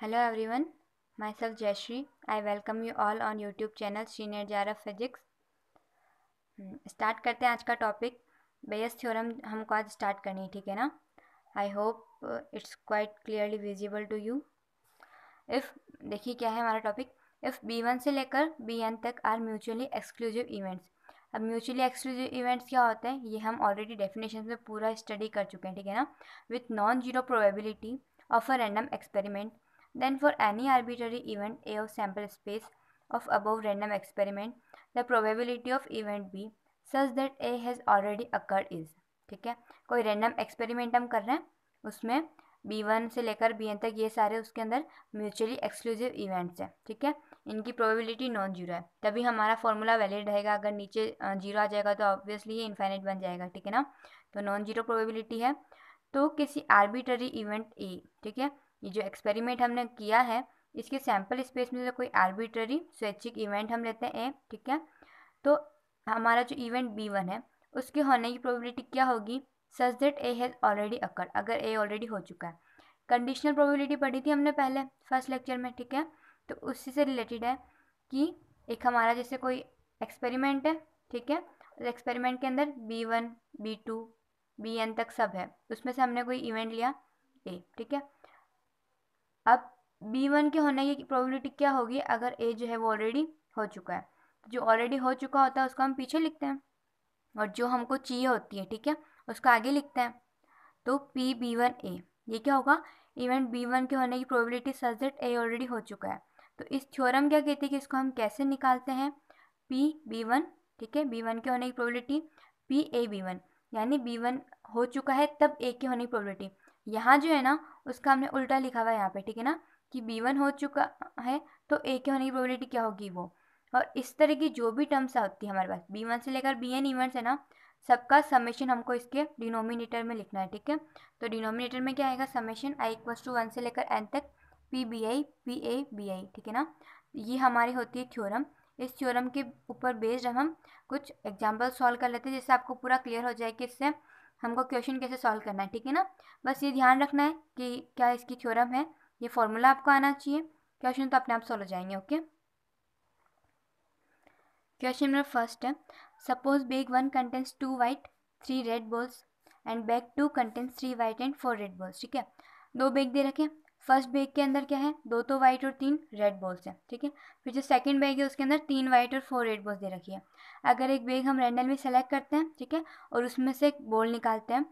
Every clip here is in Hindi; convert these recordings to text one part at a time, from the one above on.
Hello everyone myself Jayashree I welcome you all on YouTube channel senior जारा फिजिक्स स्टार्ट करते हैं आज का टॉपिक बेयस थ्योरम हमको आज स्टार्ट करनी है ठीक है ना I hope it's quite clearly visible to you if देखिए क्या है हमारा टॉपिक इफ़ बी वन से लेकर बी एन तक आर म्यूचुअली एक्सक्लूसिव इवेंट्स अब म्यूचुअली एक्सक्लूसिव इवेंट्स क्या होते हैं ये हम ऑलरेडी डेफिनेशन में पूरा स्टडी कर चुके हैं ठीक है ना with non zero probability of a random experiment Then for any arbitrary event A of sample space of above random experiment, the probability of event B such that A has already occurred is ठीक है कोई रैंडम एक्सपेरिमेंट हम कर रहे हैं उसमें बी वन से लेकर बी एन तक ये सारे उसके अंदर म्यूचुअली एक्सक्लूसिव इवेंट्स हैं ठीक है इनकी प्रोबेबिलिटी नॉन जीरो है तभी हमारा फॉर्मूला वैलिड रहेगा अगर नीचे जीरो आ जाएगा तो ऑब्वियसली ये इन्फाइनेट बन जाएगा ठीक है ना तो नॉन जीरो प्रोबेबिलिटी है तो किसी आर्बिटरी इवेंट ए ठीक है ये जो एक्सपेरिमेंट हमने किया है इसके सैम्पल स्पेस में से कोई आर्बिट्ररी स्वैच्छिक इवेंट हम लेते हैं ए ठीक है तो हमारा जो इवेंट बी वन है उसके होने की प्रोबेबिलिटी क्या होगी such that A has already occur अगर ए ऑलरेडी हो चुका है कंडीशनल प्रोबेबिलिटी पढ़ी थी हमने पहले फर्स्ट लेक्चर में ठीक है तो उसी से रिलेटेड है कि एक हमारा जैसे कोई एक्सपेरिमेंट है ठीक है उस एक्सपेरिमेंट के अंदर B one B two B N तक सब है उसमें से हमने कोई इवेंट लिया ए ठीक है अब बी वन के होने की प्रोबेबिलिटी क्या होगी अगर ए जो है वो ऑलरेडी हो चुका है तो जो ऑलरेडी हो चुका होता है उसको हम पीछे लिखते हैं और जो हमको चाहिए होती है ठीक है उसको आगे लिखते हैं तो पी बी वन ए ये क्या होगा इवेंट बी वन के होने की probability such that A already हो चुका है तो इस थ्योरम क्या कहती है कि इसको हम कैसे निकालते हैं पी बी वन ठीक है बी वन के होने की probability P A B one यानी बी वन हो चुका है तब ए के होने की प्रोबेबिलिटी यहाँ जो है ना उसका हमने उल्टा लिखा हुआ है यहाँ पे ठीक है ना कि बी वन हो चुका है तो ए के होने की प्रोबेबिलिटी क्या होगी वो और इस तरह की जो भी टर्म्स होती है हमारे पास बी वन से लेकर बी एन इवेंट्स है ना सबका समेशन हमको इसके डिनोमिनेटर में लिखना है ठीक है तो डिनोमिनेटर में क्या आएगा summation i equals to one से लेकर एन तक P B i P A B i ठीक है ना ये हमारी होती है थ्योरम इस थ्योरम के ऊपर बेस्ड हम कुछ एग्जाम्पल सॉल्व कर लेते हैं जिससे आपको पूरा क्लियर हो जाए कि इससे हमको क्वेश्चन कैसे सॉल्व करना है ठीक है ना बस ये ध्यान रखना है कि क्या इसकी थ्योरम है ये फॉर्मूला आपको आना चाहिए क्वेश्चन तो अपने आप सॉल्व हो जाएंगे ओके क्वेश्चन नंबर फर्स्ट है suppose bag one contains two white three red balls and bag two contains three white and four red balls ठीक है दो बेग दे रखें फर्स्ट बैग के अंदर क्या है दो तो व्हाइट और तीन रेड बॉल्स हैं ठीक है फिर जो सेकंड बैग है उसके अंदर तीन व्हाइट और फोर रेड बॉल्स दे रखी है अगर एक बैग हम रैंडमली में सेलेक्ट करते हैं ठीक है और उसमें से एक बॉल निकालते हैं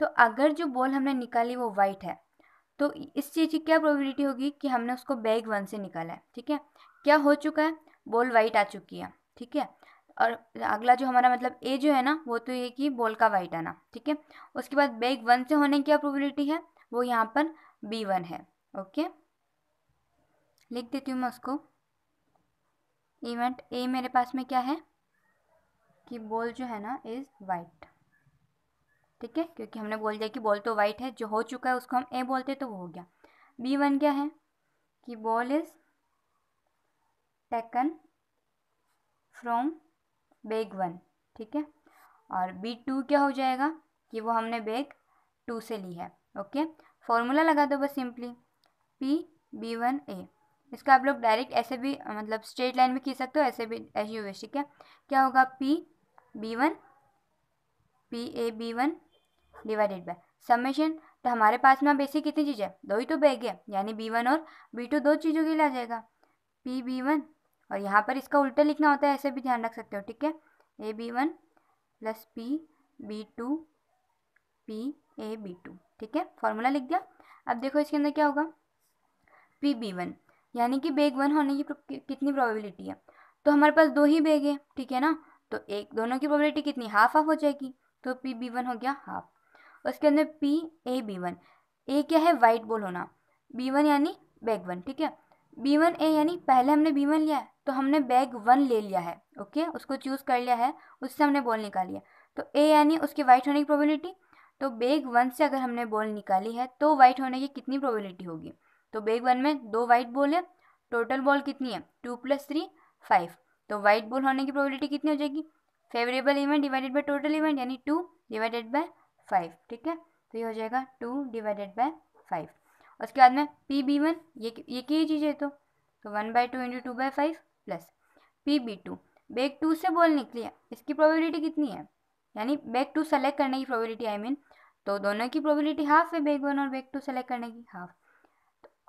तो अगर जो बॉल हमने निकाली वो वाइट है तो इस चीज़ की क्या प्रॉबिलिटी होगी कि हमने उसको बैग वन से निकाला है ठीक है क्या हो चुका है बॉल वाइट आ चुकी है ठीक है और अगला जो हमारा मतलब ए जो है ना वो तो ये कि बॉल का वाइट आना ठीक है उसके बाद बैग वन से होने की क्या प्रॉबिलिटी है वो यहाँ पर बी वन है ओके लिख देती हूँ मैं उसको इवेंट ए मेरे पास में क्या है कि बॉल जो है ना इज़ वाइट ठीक है क्योंकि हमने बोल दिया कि बॉल तो वाइट है जो हो चुका है उसको हम ए बोलते हैं तो वो हो गया बी वन क्या है कि ball is taken from bag one ठीक है और बी टू क्या हो जाएगा कि वो हमने बेग टू से ली है ओके फॉर्मूला लगा दो बस simply P B one A इसका आप लोग डायरेक्ट ऐसे भी मतलब स्ट्रेट लाइन में खींच सकते हो ऐसे भी एच यू एस ठीक है क्या होगा P B one P A B one divided by summation तो हमारे पास में बेसिक कितनी चीज़ें दो ही तो बह गया यानी बी वन और बी टू दो चीज़ों के लिए आ जाएगा पी बी वन और यहाँ पर इसका उल्टा लिखना होता है ऐसे भी ध्यान रख सकते हो ठीक है A B one plus P B two P A B two ठीक है फॉर्मूला लिख दिया अब देखो इसके अंदर क्या होगा पी बी वन यानी कि बेग वन होने की कितनी प्रोबेबिलिटी है तो हमारे पास दो ही बेग है ठीक है ना तो एक दोनों की प्रोबेबिलिटी कितनी हाफ हाफ हो जाएगी तो पी बी वन हो गया हाफ उसके अंदर P A B one A क्या है वाइट बॉल होना बी वन यानी बैग वन ठीक है बी वन ए यानी पहले हमने बी वन लिया है तो हमने बैग वन ले लिया है ओके उसको चूज़ कर लिया है उससे हमने बॉल निकाली है तो ए यानी उसके वाइट होने की प्रोबेबिलिटी तो बैग वन से अगर हमने बॉल निकाली है तो वाइट होने की कितनी प्रोबेबिलिटी होगी तो बेग वन में दो वाइट बॉल है टोटल बॉल कितनी है टू प्लस थ्री फाइव तो वाइट बॉल होने की प्रोबेबिलिटी कितनी हो जाएगी favourable event divided by total event यानी टू डिवाइडेड बाय फाइव ठीक है तो ये हो जाएगा टू डिवाइडेड बाय फाइव उसके बाद में पी बी वन ये ये की चीज़ है तो तो one by two into two by five plus P B two bag two से बॉल निकली है इसकी प्रोबेबिलिटी कितनी है यानी बैग टू सेलेक्ट करने की probability I I mean mean, तो दोनों की प्रोबेबिलिटी हाफ है बैग वन और बैग टू सेलेक्ट करने की हाफ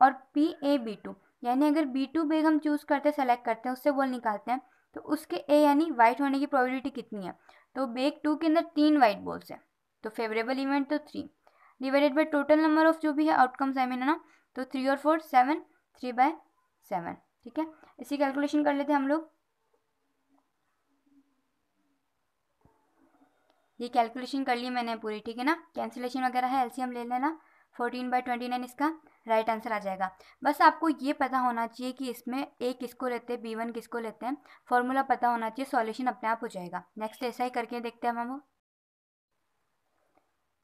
और पी ए बी टू यानी अगर बी टू बेग हम चूज़ करते हैं सेलेक्ट करते हैं उससे बॉल निकालते हैं तो उसके ए यानी वाइट होने की प्रोबेबिलिटी कितनी है तो बेग टू के अंदर तीन वाइट बॉल्स हैं तो फेवरेबल इवेंट तो three divided by total number of जो भी है आउटकम्स आई मीन है ना तो थ्री और four seven three by seven ठीक है इसी कैलकुलेशन कर लेते हैं हम लोग ये कैलकुलेशन कर ली मैंने पूरी ठीक है ना कैंसिलेशन वगैरह है एलसीएम ले लेना फोर्टीन बाई ट्वेंटी नाइन इसका राइट आंसर आ जाएगा बस आपको ये पता होना चाहिए कि इसमें ए किसको लेते हैं बी वन किसको लेते हैं फॉर्मूला पता होना चाहिए सॉल्यूशन अपने आप हो जाएगा नेक्स्ट ऐसा ही करके देखते हैं हम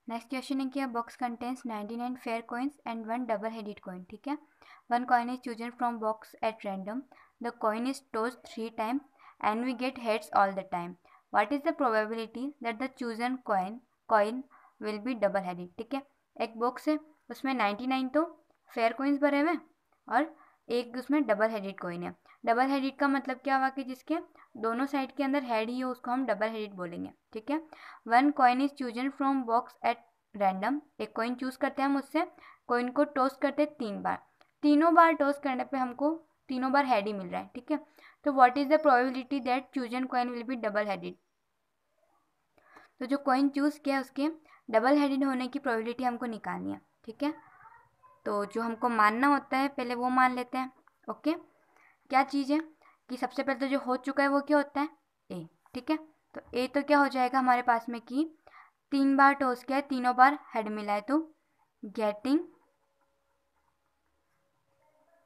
नेक्स्ट क्वेश्चन है कि box contains 99 fair coins and one double headed coin ठीक है one coin is chosen from box at random the coin is tossed three time and we get heads all the time what is the probability that the chosen coin coin will be double headed ठीक है एक बॉक्स है उसमें नाइन तो फेयर कोइंस भरे हुए और एक उसमें डबल हेडेड कोइन है डबल हेडेड का मतलब क्या हुआ कि जिसके दोनों साइड के अंदर हेड ही हो उसको हम डबल हेडेड बोलेंगे ठीक है one coin is chosen from box at random एक कॉइन चूज करते हैं हम उससे कॉइन को टॉस करते हैं तीन बार तीनों बार टॉस करने पे हमको तीनों बार हेड ही मिल रहा है ठीक है तो what is the probability that chosen coin will be double headed तो जो कॉइन चूज़ किया उसके डबल हेडेड होने की प्रोबेबिलिटी हमको निकालनी है ठीक है तो जो हमको मानना होता है पहले वो मान लेते हैं ओके क्या चीज़ है कि सबसे पहले तो जो हो चुका है वो क्या होता है ए ठीक है तो ए तो क्या हो जाएगा हमारे पास में कि तीन बार टोस किया है तीनों बार हेड मिला है तो getting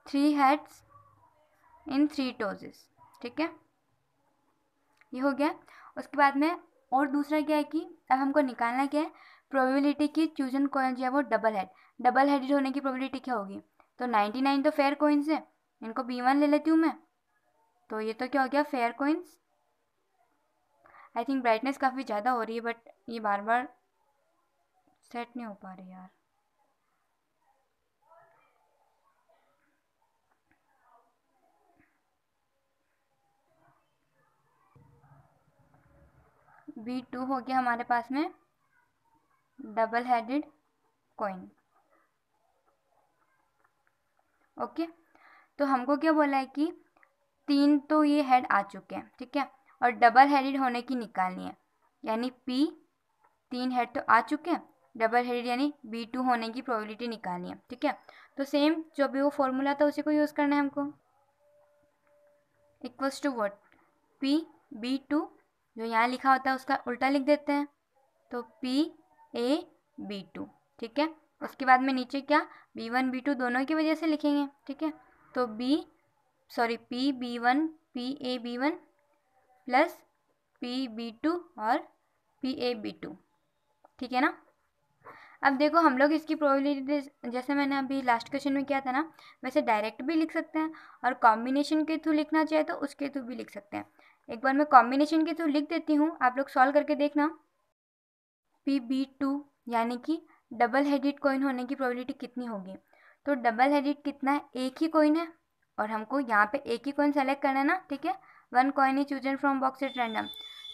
three heads in three tosses ठीक है ये हो गया उसके बाद में और दूसरा क्या है कि अब हमको निकालना क्या है प्रोबेबिलिटी की चूजन कॉइन जो है वो डबल हेड डबल हेडेड होने की प्रोबेबिलिटी क्या होगी तो नाइन्टी नाइन तो फेयर कोइंस है इनको बी वन ले लेती हूँ मैं तो ये तो क्या हो गया fair coins I think brightness काफ़ी ज़्यादा हो रही है बट ये बार बार सेट नहीं हो पा रही यार बी टू हो गया हमारे पास में डबल हेडेड कॉइन ओके तो हमको क्या बोला है कि तीन तो ये हेड आ चुके हैं ठीक है और डबल हेडेड होने की निकालनी है यानी पी तीन हेड तो आ चुके हैं डबल हेडेड यानी बी टू होने की प्रोबेबिलिटी निकालनी है ठीक है तो सेम जो भी वो फॉर्मूला था उसी को यूज़ करना है हमको equals to what P B two जो यहाँ लिखा होता है उसका उल्टा लिख देते हैं तो पी ए बी टू ठीक है उसके बाद में नीचे क्या बी वन बी टू दोनों की वजह से लिखेंगे ठीक है तो B sorry P B one P A B one plus P B two और पी ए बी टू ठीक है ना अब देखो हम लोग इसकी प्रोबेबिलिटी जैसे मैंने अभी लास्ट क्वेश्चन में किया था ना वैसे डायरेक्ट भी लिख सकते हैं और कॉम्बिनेशन के थ्रू लिखना चाहे तो उसके थ्रू भी लिख सकते हैं एक बार मैं कॉम्बिनेशन के थ्रू लिख देती हूँ आप लोग सॉल्व करके देखना पी बी टू यानी कि डबल हेडेड कॉइन होने की प्रोबेबिलिटी कितनी होगी तो डबल हेडेड कितना है एक ही कॉइन है और हमको यहाँ पे एक ही कॉइन सेलेक्ट करना है ना ठीक है one coin is chosen from box at random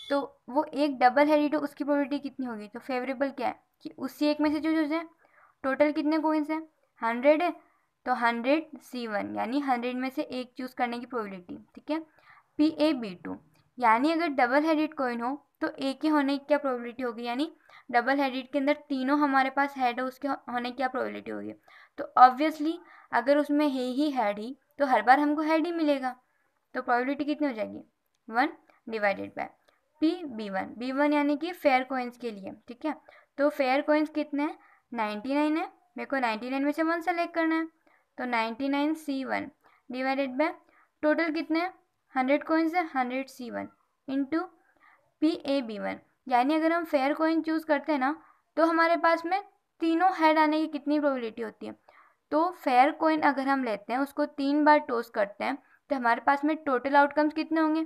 तो वो एक डबल हेडेड है उसकी प्रोबेबिलिटी कितनी होगी तो फेवरेबल क्या है कि उसी एक में से चूज हो जाए टोटल कितने कॉइन्स हैं हंड्रेड है तो हंड्रेड सी वन यानी हंड्रेड में से एक चूज़ करने की प्रोबेबिलिटी ठीक है पी ए बी टू यानी अगर डबल हेडेड कोइन हो तो एक ही होने की क्या प्रोबेबिलिटी होगी यानी डबल हेडेड के अंदर तीनों हमारे पास हेड है उसके होने की क्या प्रोबेबिलिटी होगी तो ऑब्वियसली अगर उसमें है ही हेड ही तो हर बार हमको हेड ही मिलेगा तो प्रोबेबिलिटी कितनी हो जाएगी one divided by P B one B one यानी कि फेयर कोइंस के लिए ठीक है तो फेयर कोइंस कितने हैं नाइन्टी नाइन है मेरे को नाइन्टी नाइन में से वन सेलेक्ट करना है तो ninety nine C one divided by total कितने हैं हंड्रेड कोइंस है hundred C one into P A B one यानी अगर हम फेयर कोइन चूज़ करते हैं ना तो हमारे पास में तीनों हेड आने की कितनी प्रोबेबिलिटी होती है तो फेयर कोइन अगर हम लेते हैं उसको तीन बार टोस करते हैं तो हमारे पास में टोटल आउटकम्स कितने होंगे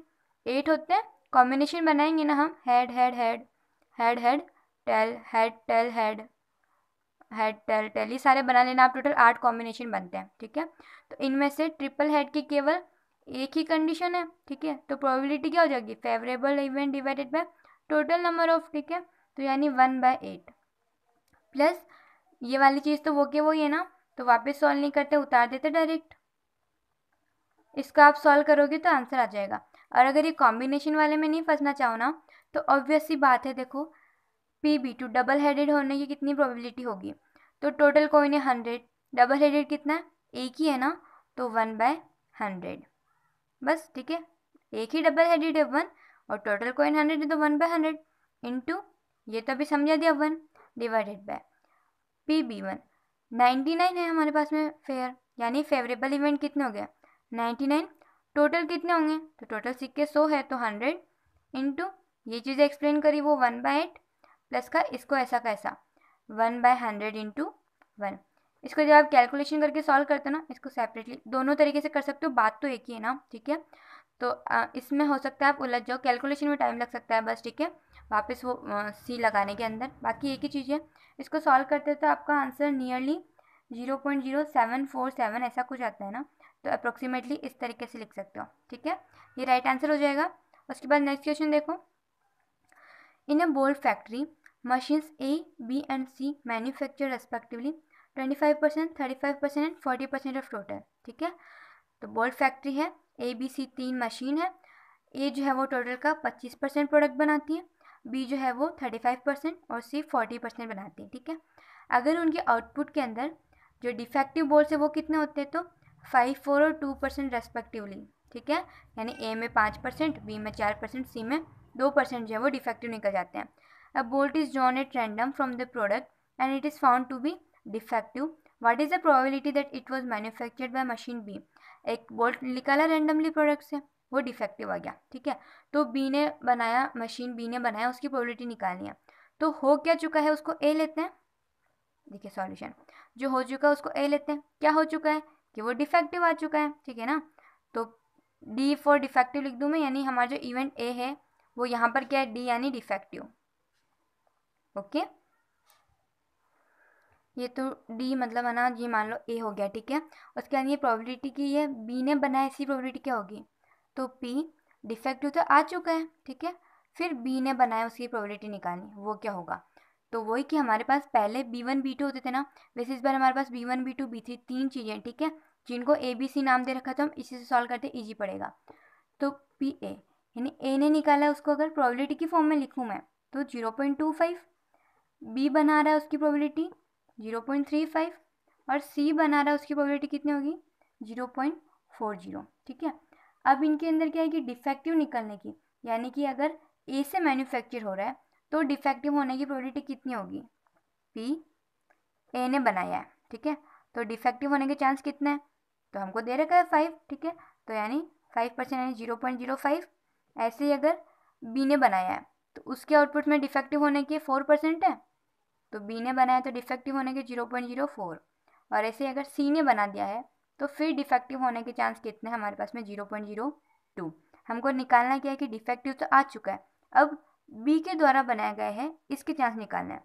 एट होते हैं कॉम्बिनेशन बनाएंगे ना हम head head head head head tail head tail head head tail tail ये सारे बना लेना आप टोटल आठ कॉम्बिनेशन बनते हैं ठीक है तो इनमें से ट्रिपल हेड की केवल एक ही कंडीशन है ठीक है तो प्रोबेबिलिटी क्या हो जाएगी favourable event divided by total number of ठीक है तो यानी वन बाय एट प्लस ये वाली चीज़ तो वो के वो ही है ना तो वापस सॉल्व नहीं करते उतार देते डायरेक्ट इसको आप सॉल्व करोगे तो आंसर आ जाएगा और अगर ये कॉम्बिनेशन वाले में नहीं फंसना चाहो ना तो ऑब्वियस ही बात है देखो P B two double headed होने की कितनी प्रोबेबिलिटी होगी तो टोटल कोई नहीं हंड्रेड डबल हेडेड कितना है एक ही है ना तो वन बाय हंड्रेड बस ठीक है एक ही डबल हेडेड है वन और टोटल कोइन हंड्रेड है तो वन बाय हंड्रेड इंटू ये तो अभी समझा दिया one divided by P B one ninety nine है हमारे पास में फेयर यानी फेवरेबल इवेंट कितने हो गया नाइन्टी नाइन टोटल कितने होंगे तो टोटल सिक्के सो है तो हंड्रेड इंटू ये चीज़ें एक्सप्लेन करी वो वन बाय एट प्लस का इसको ऐसा कैसा one by hundred into one इसको जब आप कैलकुलेशन करके सॉल्व करते हो ना इसको सेपरेटली दोनों तरीके से कर सकते हो बात तो एक ही है ना ठीक है तो इसमें हो सकता है आप उलझ जाओ कैलकुलेशन में टाइम लग सकता है बस ठीक है वापस वो सी लगाने के अंदर बाकी एक ही चीज़ है इसको सॉल्व करते तो आपका answer nearly zero point zero seven four seven ऐसा कुछ आता है ना तो अप्रोक्सीमेटली इस तरीके से लिख सकते हो ठीक है ये राइट आंसर हो जाएगा उसके बाद नेक्स्ट क्वेश्चन देखो in a bolt factory machines A B and C manufacture respectively twenty five percent thirty five percent and forty percent of total ठीक है तो बोल्ट फैक्ट्री है ए बी सी तीन मशीन है ए जो है वो टोटल का पच्चीस परसेंट प्रोडक्ट बनाती है बी जो है वो थर्टी फाइव परसेंट और सी फोर्टी परसेंट बनाती है ठीक है अगर उनके आउटपुट के अंदर जो डिफेक्टिव बोल्ट है वो कितने होते हैं तो फाइव फोर और टू परसेंट रेस्पेक्टिवली ठीक है यानी ए में पाँच परसेंट बी में चार परसेंट सी में दो परसेंट जो है वो डिफेक्टिव निकल जाते हैं अब बोल्ट इज जॉन at random from the product and it is found to be defective what is the probability that it was manufactured by machine B एक बोल्ट निकाला रेंडमली प्रोडक्ट से वो डिफेक्टिव आ गया ठीक है तो बी ने बनाया मशीन बी ने बनाया उसकी प्रोबेबिलिटी निकालनी है तो हो क्या चुका है उसको ए लेते हैं देखिए सॉल्यूशन जो हो चुका है उसको ए लेते हैं क्या हो चुका है कि वो डिफेक्टिव आ चुका है ठीक है ना तो डी फॉर डिफेक्टिव लिख दूँ मैं यानी हमारा जो इवेंट ए है वो यहाँ पर क्या है डी यानी डिफेक्टिव ओके ये तो डी मतलब है ना ये मान लो ए हो गया ठीक है उसके बाद ये प्रॉबिलिटी की ये बी ने बनाया ऐसी प्रॉबिलिटी क्या होगी तो पी डिफेक्टिव तो आ चुका है ठीक है फिर बी ने बनाया उसकी प्रोबेबिलिटी निकालनी वो क्या होगा तो वही कि हमारे पास पहले बी वन बी टू होते थे ना वैसे इस बार हमारे पास B one B two B three तीन चीज़ें ठीक है जिनको ए बी सी नाम दे रखा था हम इसी से सॉल्व करते ईजी पड़ेगा तो पी ए यानी ए ने निकाला उसको अगर प्रोबेबिलिटी की फॉर्म में लिखूँ मैं तो zero point two five B बना रहा है उसकी probability zero point three five और सी बना रहा है उसकी प्रोबेबिलिटी कितनी होगी जीरो पॉइंट फोर जीरो ठीक है अब इनके अंदर क्या है कि डिफेक्टिव निकलने की यानी कि अगर ए से मैन्युफैक्चर हो रहा है तो डिफेक्टिव होने की प्रोबेबिलिटी कितनी होगी पी ए ने बनाया है ठीक है तो डिफेक्टिव होने के चांस कितने हैं तो हमको दे रखा है फाइव ठीक है तो यानी फाइव परसेंट यानी जीरो पॉइंट जीरो फाइव ऐसे ही अगर बी ने बनाया है तो उसके आउटपुट में डिफेक्टिव होने के फोर परसेंट है तो बी ने बनाया तो डिफेक्टिव होने के जीरो पॉइंट जीरो फोर और ऐसे अगर सी ने बना दिया है तो फिर डिफेक्टिव होने के चांस कितने हैं हमारे पास में जीरो पॉइंट जीरो टू हमको निकालना क्या है कि डिफेक्टिव तो आ चुका है अब बी के द्वारा बनाया गया है इसके चांस निकालना है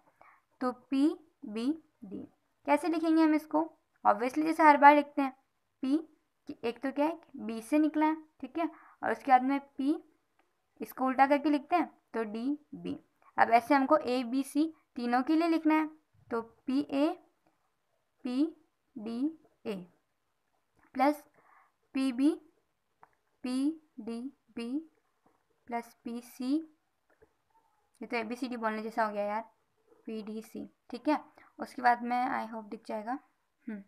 तो पी बी डी कैसे लिखेंगे हम इसको ऑब्वियसली जैसे हर बार लिखते हैं पी कि एक तो क्या है बी से निकला है ठीक है और उसके बाद में पी इसको उल्टा करके लिखते हैं तो डी बी अब ऐसे हमको ए बी सी तीनों के लिए लिखना है तो P A P D A plus P B P D B plus P C ये तो ए बी सी डी बोलने जैसा हो गया यार पी डी सी ठीक है उसके बाद में आई होप दिख जाएगा पी हम्म।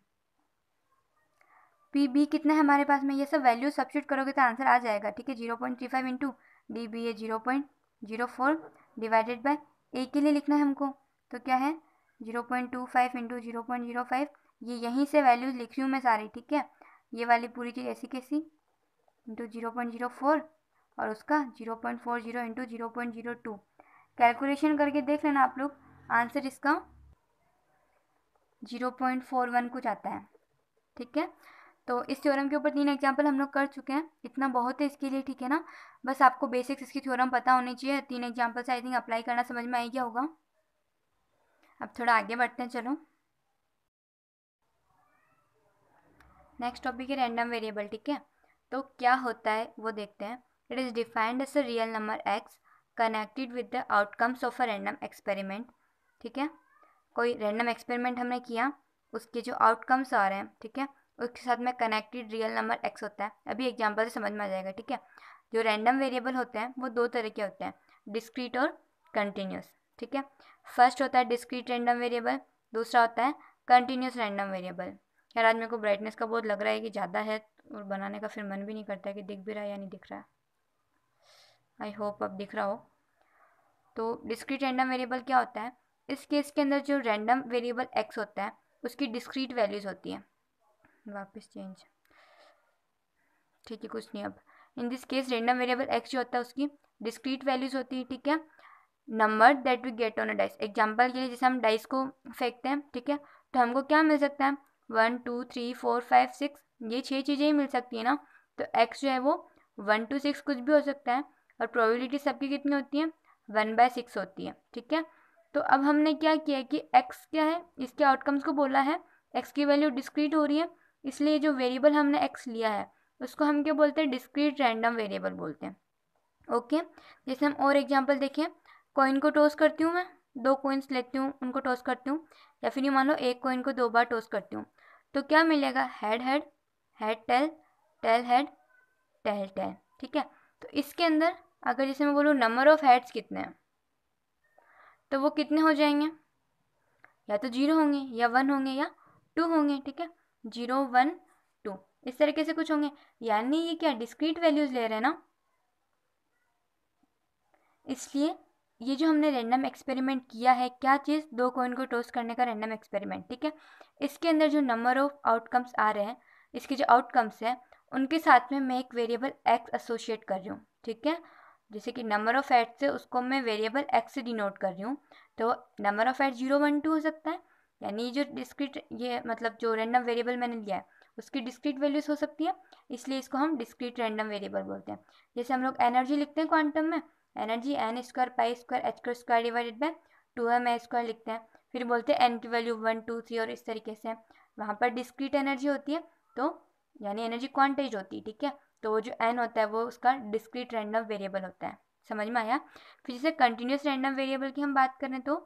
बी कितना है हमारे पास में ये सब वैल्यू सब्सिट करोगे तो आंसर आ जाएगा ठीक है zero point three five into D B A zero point zero four divided by A के लिए लिखना है हमको तो क्या है zero point two five into zero point zero five ये यहीं से वैल्यूज लिख रही हूँ मैं सारी ठीक है ये वाली पूरी चीज़ ऐसी कैसी into zero point zero four और उसका zero point four zero into zero point zero two calculation करके देख लेना आप लोग आंसर इसका जीरो पॉइंट फोर वन कुछ आता है ठीक है तो इस थ्योरम के ऊपर तीन एग्जाम्पल हम लोग कर चुके हैं इतना बहुत है इसके लिए ठीक है ना बस आपको बेसिक्स इसकी थ्योरम पता होनी चाहिए तीन एग्जाम्पल्स आई थिंक अप्लाई करना समझ में आ गया होगा अब थोड़ा आगे बढ़ते हैं चलो नेक्स्ट टॉपिक है रैंडम वेरिएबल ठीक है तो क्या होता है वो देखते हैं it is defined as a real number X connected with the outcomes of a random experiment ठीक है कोई रैंडम एक्सपेरिमेंट हमने किया उसके जो आउटकम्स आ रहे हैं ठीक है उसके साथ में कनेक्टेड रियल नंबर एक्स होता है अभी एग्जाम्पल से समझ में आ जाएगा ठीक है जो रैंडम वेरिएबल होते हैं वो दो तरह के होते हैं डिस्क्रीट और कंटिन्यूस ठीक है फर्स्ट होता है डिस्क्रीट रैंडम वेरिएबल दूसरा होता है कंटिन्यूस रैंडम वेरिएबल यार आज मेरे को ब्राइटनेस का बहुत लग रहा है कि ज़्यादा है और बनाने का फिर मन भी नहीं करता है कि दिख भी रहा है या नहीं दिख रहा है आई होप अब दिख रहा हो तो डिस्क्रीट रैंडम वेरिएबल क्या होता है इस केस के अंदर जो रैंडम वेरिएबल एक्स होता है उसकी डिस्क्रीट वैल्यूज़ होती हैं वापस चेंज ठीक है कुछ नहीं अब in this case random variable X जो होता है उसकी डिस्क्रीट वैल्यूज़ होती है ठीक है number that we get on a dice example के लिए जैसे हम डाइस को फेंकते हैं ठीक है तो हमको क्या मिल सकता है one two three four five six ये छः चीज़ें ही मिल सकती है ना तो एक्स जो है वो वन टू सिक्स कुछ भी हो सकता है और प्रोबेबिलिटी सबकी कितनी होती है वन बाय सिक्स होती है ठीक है तो अब हमने क्या किया कि एक्स क्या है इसके आउटकम्स को बोला है एक्स की वैल्यू डिस्क्रीट हो रही है इसलिए जो वेरिएबल हमने एक्स लिया है उसको हम क्या बोलते हैं डिस्क्रीट रैंडम वेरिएबल बोलते हैं ओके जैसे हम और एग्जाम्पल देखें कॉइन को टॉस करती हूँ मैं दो कोइंस लेती हूँ उनको टॉस करती हूँ या फिर ये मान लो एक कोइन को दो बार टॉस करती हूँ तो क्या मिलेगा head head head tail tail head tail tail ठीक है तो इसके अंदर अगर जैसे मैं बोलूँ नंबर ऑफ हेड्स कितने हैं तो वो कितने हो जाएंगे या तो जीरो होंगे या वन होंगे या टू होंगे ठीक है जीरो वन टू इस तरीके से कुछ होंगे यानी ये क्या डिस्क्रीट वैल्यूज ले रहे हैं ना इसलिए ये जो हमने रैंडम एक्सपेरिमेंट किया है क्या चीज़ दो कोइन को टोस्ट करने का रैंडम एक्सपेरिमेंट ठीक है इसके अंदर जो नंबर ऑफ आउटकम्स आ रहे हैं इसके जो आउटकम्स हैं उनके साथ में मैं एक वेरिएबल एक्स एसोशिएट कर रही हूँ ठीक है जैसे कि नंबर ऑफ एड्स है उसको मैं वेरिएबल एक्स से डिनोट कर रही हूँ तो number of head zero one two हो सकता है यानी जो डिस्क्रिट ये मतलब जो रैंडम वेरिएबल मैंने लिया है उसकी डिस्क्रिट वैल्यूज हो सकती है इसलिए इसको हम डिस्क्रीट रैंडम वेरिएबल बोलते हैं जैसे हम लोग एनर्जी लिखते हैं क्वांटम में energy n square pi square h कर square divided by two m a square लिखते हैं फिर बोलते हैं एन की वैल्यू वन टू थ्री और इस तरीके से वहाँ पर डिस्क्रीट एनर्जी होती है तो यानी एनर्जी क्वांटेज होती है ठीक है तो जो एन होता है वो उसका डिस्क्रीट रैंडम वेरिएबल होता है समझ में आया फिर जैसे कंटिन्यूस रैंडम वेरिएबल की हम बात करें तो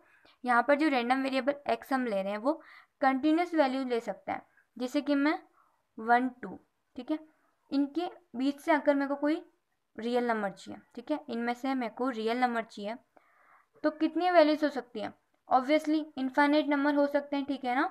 यहाँ पर जो रेंडम वेरिएबल एक्स हम ले रहे हैं वो कंटिन्यूस वैल्यू ले सकता है जैसे कि मैं वन टू ठीक है इनके बीच से अगर मेरे को कोई रियल नंबर चाहिए ठीक है इनमें से मेरे को रियल नंबर चाहिए तो कितनी वैल्यूज हो सकती हैं ऑब्वियसली इन्फाइनेट नंबर हो सकते हैं ठीक है ना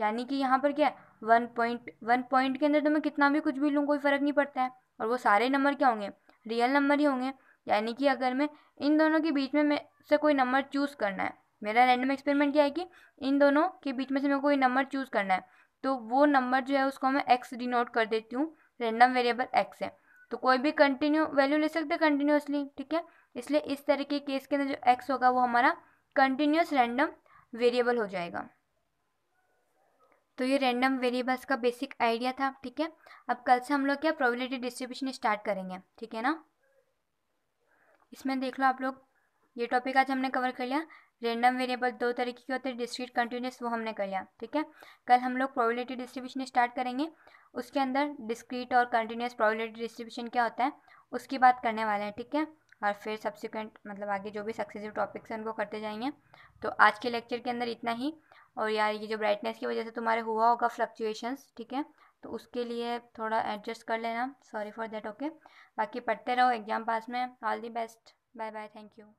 यानी कि यहाँ पर क्या है वन पॉइंट वन पॉइंट के अंदर तो मैं कितना भी कुछ भी लूँ कोई फ़र्क नहीं पड़ता है और वो सारे नंबर क्या होंगे रियल नंबर ही होंगे यानी कि अगर मैं इन दोनों के बीच में मैं से कोई नंबर चूज़ करना है मेरा रैंडम एक्सपेरिमेंट क्या है कि इन दोनों के बीच में से मेरे को कोई नंबर चूज़ करना है तो वो नंबर जो है उसको मैं एक्स डिनोट कर देती हूँ रैंडम वेरिएबल एक्स है तो कोई भी कंटिन्यू वैल्यू ले सकते कंटिन्यूसली ठीक है इसलिए इस तरह के केस के अंदर जो एक्स होगा वो हमारा कंटिन्यूस रैंडम वेरिएबल हो जाएगा तो ये रैंडम वेरिएबल्स का बेसिक आइडिया था ठीक है अब कल से हम लोग क्या प्रोबेबिलिटी डिस्ट्रीब्यूशन स्टार्ट करेंगे ठीक है ना इसमें देख लो आप लोग ये टॉपिक आज हमने कवर कर लिया रेंडम वेरिएबल दो तरीके के होते हैं डिस्क्रीट कंटिन्यूस वो हमने कर लिया ठीक है कल हम लोग प्रोबेबिलिटी डिस्ट्रीब्यूशन स्टार्ट करेंगे उसके अंदर डिस्क्रीट और कंटिन्यूस प्रोबेबिलिटी डिस्ट्रीब्यूशन क्या होता है उसकी बात करने वाले हैं ठीक है और फिर सब्सिक्वेंट मतलब आगे जो भी सक्सेसिव टॉपिक्स हैं उनको करते जाएंगे तो आज के लेक्चर के अंदर इतना ही और यार ये जो ब्राइटनेस की वजह से तुम्हारे हुआ होगा फ्लक्चुएशंस ठीक है तो उसके लिए थोड़ा एडजस्ट कर लेना सॉरी फॉर देट ओके बाकी पढ़ते रहो एग्ज़ाम पास में all the best bye bye thank you